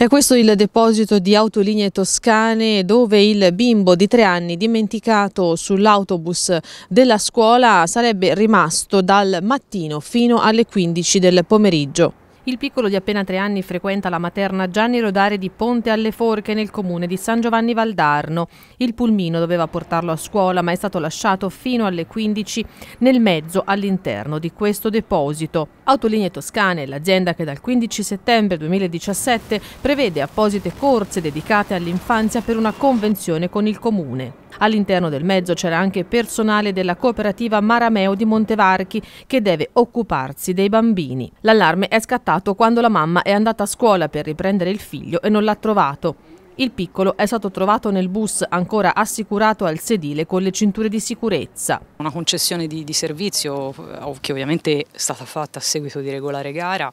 È questo il deposito di Autolinee Toscane dove il bimbo di tre anni dimenticato sull'autobus della scuola sarebbe rimasto dal mattino fino alle 15 del pomeriggio. Il piccolo di appena tre anni frequenta la materna Gianni Rodare di Ponte alle Forche nel comune di San Giovanni Valdarno. Il pulmino doveva portarlo a scuola ma è stato lasciato fino alle 15 nel mezzo all'interno di questo deposito. Autolinee Toscane, l'azienda che dal 15 settembre 2017 prevede apposite corse dedicate all'infanzia per una convenzione con il comune. All'interno del mezzo c'era anche personale della cooperativa Marameo di Montevarchi che deve occuparsi dei bambini. L'allarme è scattato quando la mamma è andata a scuola per riprendere il figlio e non l'ha trovato. Il piccolo è stato trovato nel bus ancora assicurato al sedile con le cinture di sicurezza. Una concessione di, di servizio eh, che ovviamente è stata fatta a seguito di regolare gara,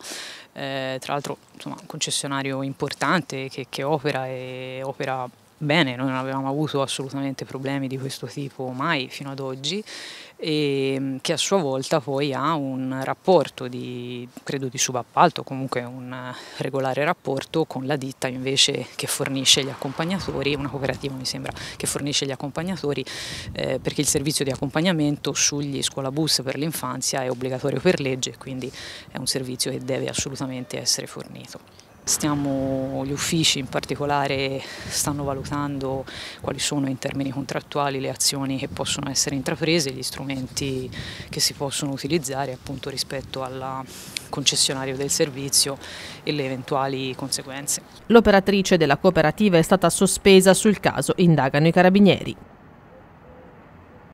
eh, tra l'altro un concessionario importante che, che opera e opera bene, noi non avevamo avuto assolutamente problemi di questo tipo mai fino ad oggi e ehm, che a sua volta poi ha un rapporto di, credo di subappalto, comunque un regolare rapporto con la ditta invece che fornisce gli accompagnatori, una cooperativa mi sembra che fornisce gli accompagnatori eh, perché il servizio di accompagnamento sugli scuolabus per l'infanzia è obbligatorio per legge, quindi è un servizio che deve assolutamente essere fornito. Stiamo, gli uffici in particolare stanno valutando quali sono in termini contrattuali le azioni che possono essere intraprese, gli strumenti che si possono utilizzare appunto rispetto al concessionario del servizio e le eventuali conseguenze. L'operatrice della cooperativa è stata sospesa sul caso, indagano i carabinieri.